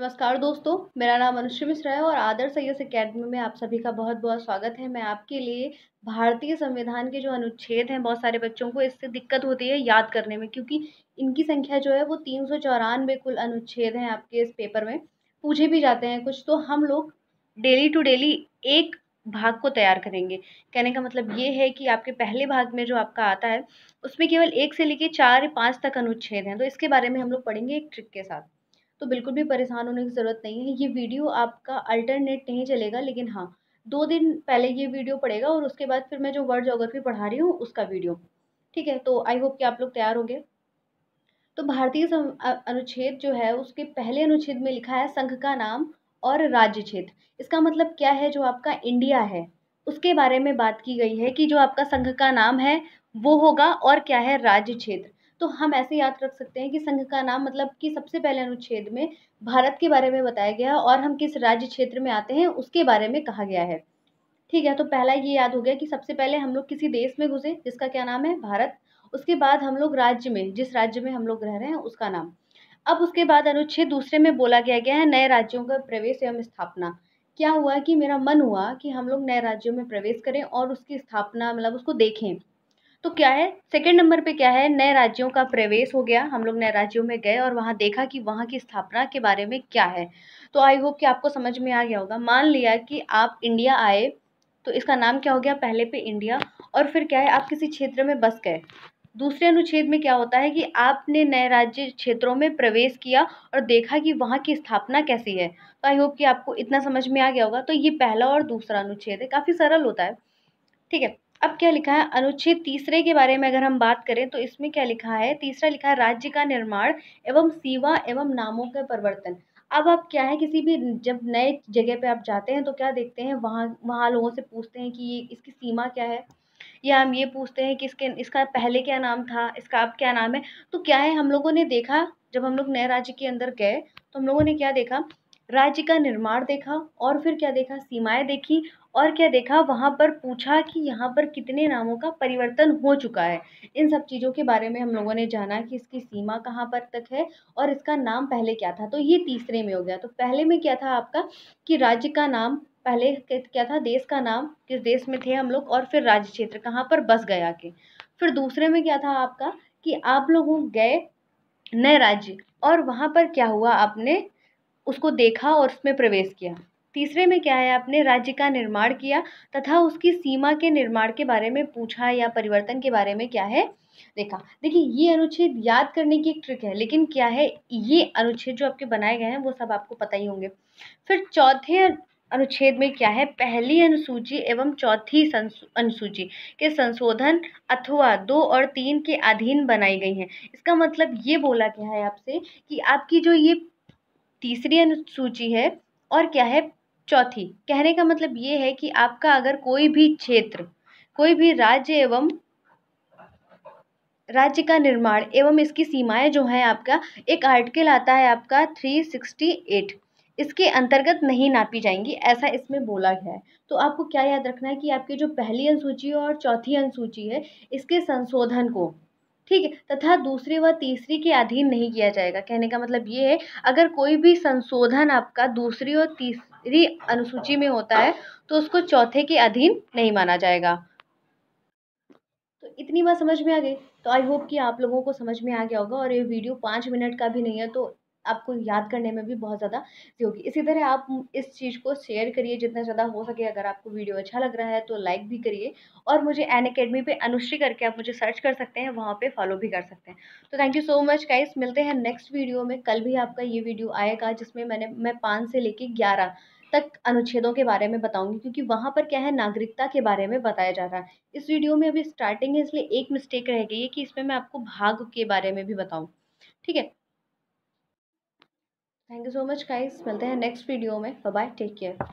नमस्कार दोस्तों मेरा नाम अनुष्य मिश्रा है और आदर्श सैयद अकेडमी में आप सभी का बहुत बहुत स्वागत है मैं आपके लिए भारतीय संविधान के जो अनुच्छेद हैं बहुत सारे बच्चों को इससे दिक्कत होती है याद करने में क्योंकि इनकी संख्या जो है वो तीन सौ चौरानवे कुल अनुच्छेद हैं आपके इस पेपर में पूछे भी जाते हैं कुछ तो हम लोग डेली टू डेली एक भाग को तैयार करेंगे कहने का मतलब ये है कि आपके पहले भाग में जो आपका आता है उसमें केवल एक से लेके चार पाँच तक अनुच्छेद हैं तो इसके बारे में हम लोग पढ़ेंगे एक ट्रिक के साथ तो बिल्कुल भी परेशान होने की ज़रूरत नहीं है ये वीडियो आपका अल्टरनेट नहीं चलेगा लेकिन हाँ दो दिन पहले ये वीडियो पड़ेगा और उसके बाद फिर मैं जो वर्ड जोग्राफी पढ़ा रही हूँ उसका वीडियो ठीक है तो आई होप कि आप लोग तैयार होंगे तो भारतीय अनुच्छेद जो है उसके पहले अनुच्छेद में लिखा है संघ का नाम और राज्य क्षेत्र इसका मतलब क्या है जो आपका इंडिया है उसके बारे में बात की गई है कि जो आपका संघ का नाम है वो होगा और क्या है राज्य क्षेत्र तो हम ऐसे याद रख सकते हैं कि संघ का नाम मतलब कि सबसे पहले अनुच्छेद में भारत के बारे में बताया गया और हम किस राज्य क्षेत्र में आते हैं उसके बारे में कहा गया है ठीक है तो पहला ये याद हो गया कि सबसे पहले हम लोग किसी देश में घुसे जिसका क्या नाम है भारत उसके बाद हम लोग राज्य में जिस राज्य में हम लोग रह रहे हैं उसका नाम अब उसके बाद अनुच्छेद दूसरे में बोला गया गया है नए राज्यों का प्रवेश एवं स्थापना क्या हुआ कि मेरा मन हुआ कि हम लोग नए राज्यों में प्रवेश करें और उसकी स्थापना मतलब उसको देखें तो क्या है सेकंड नंबर पे क्या है नए राज्यों का प्रवेश हो गया हम लोग नए राज्यों में गए और वहाँ देखा कि वहाँ की स्थापना के बारे में क्या है तो आई होप कि आपको समझ में आ गया होगा मान लिया कि आप इंडिया आए तो इसका नाम क्या हो गया पहले पे इंडिया और फिर क्या है आप किसी क्षेत्र में बस गए दूसरे अनुच्छेद में क्या होता है कि आपने नए राज्य क्षेत्रों में प्रवेश किया और देखा कि वहाँ की स्थापना कैसी है तो आई होप कि आपको इतना समझ में आ गया होगा तो ये पहला और दूसरा अनुच्छेद है काफ़ी सरल होता है ठीक है अब क्या लिखा है अनुच्छेद तीसरे के बारे में अगर हम बात करें तो इसमें क्या लिखा है तीसरा लिखा है राज्य का निर्माण एवं सीमा एवं नामों का परिवर्तन अब आप क्या है किसी भी जब नए जगह पे आप जाते हैं तो क्या देखते हैं वहाँ वहाँ लोगों से पूछते हैं कि ये इसकी सीमा क्या है या हम ये पूछते हैं कि इसके इसका पहले क्या नाम था इसका अब क्या नाम है तो क्या है हम लोगों ने देखा जब हम लोग नए राज्य के अंदर गए तो हम लोगों ने क्या देखा राज्य का निर्माण देखा और फिर क्या देखा सीमाएं देखी और क्या देखा वहाँ पर पूछा कि यहाँ पर कितने नामों का परिवर्तन हो चुका है इन सब चीज़ों के बारे में हम लोगों ने जाना कि इसकी सीमा कहाँ पर तक है और इसका नाम पहले क्या था तो ये तीसरे में हो गया तो पहले में क्या था आपका कि राज्य का नाम पहले क्या था देश का नाम किस देश में थे हम लोग और फिर राज्य क्षेत्र कहाँ पर बस गया के फिर दूसरे में क्या था आपका कि आप लोग गए नए राज्य और वहाँ पर क्या हुआ आपने उसको देखा और उसमें प्रवेश किया तीसरे में क्या है आपने राज्य का निर्माण किया तथा उसकी सीमा के निर्माण के बारे में पूछा या परिवर्तन के बारे में क्या है देखा देखिए ये अनुच्छेद याद करने की एक ट्रिक है लेकिन क्या है ये अनुच्छेद जो आपके बनाए गए हैं वो सब आपको पता ही होंगे फिर चौथे अनुच्छेद में क्या है पहली अनुसूची एवं चौथी अनुसूची के संशोधन अथवा दो और तीन के अधीन बनाई गई हैं इसका मतलब ये बोला गया है आपसे कि आपकी जो ये तीसरी अनुसूची है और क्या है चौथी कहने का मतलब ये है कि आपका अगर कोई भी क्षेत्र कोई भी राज्य एवं राज्य का निर्माण एवं इसकी सीमाएं जो हैं आपका एक आर्टिकल आता है आपका थ्री सिक्सटी एट इसके अंतर्गत नहीं नापी जाएंगी ऐसा इसमें बोला गया है तो आपको क्या याद रखना है कि आपकी जो पहली अनुसूची और चौथी अनुसूची है इसके संशोधन को ठीक है तथा दूसरी व तीसरी के अधीन नहीं किया जाएगा कहने का मतलब ये है अगर कोई भी संशोधन आपका दूसरी और तीसरी अनुसूची में होता है तो उसको चौथे के अधीन नहीं माना जाएगा तो इतनी बात समझ में आ गई तो आई होप कि आप लोगों को समझ में आ गया होगा और ये वीडियो पाँच मिनट का भी नहीं है तो आपको याद करने में भी बहुत ज़्यादा होगी इसी तरह आप इस चीज़ को शेयर करिए जितना ज़्यादा हो सके अगर आपको वीडियो अच्छा लग रहा है तो लाइक भी करिए और मुझे एन अकेडमी पर अनुश्री करके आप मुझे सर्च कर सकते हैं वहाँ पर फॉलो भी कर सकते हैं तो thank you so much guys मिलते हैं नेक्स्ट वीडियो में कल भी आपका ये वीडियो आएगा जिसमें मैंने मैं पाँच से लेके ग्यारह तक अनुच्छेदों के बारे में बताऊंगी क्योंकि वहाँ पर क्या है नागरिकता के बारे में बताया जा रहा है इस वीडियो में अभी स्टार्टिंग है इसलिए एक मिस्टेक रह गई है कि इसमें मैं आपको भाग के बारे में भी बताऊँ ठीक है thank you so much guys मिलते हैं नेक्स्ट वीडियो में बाय टेक केयर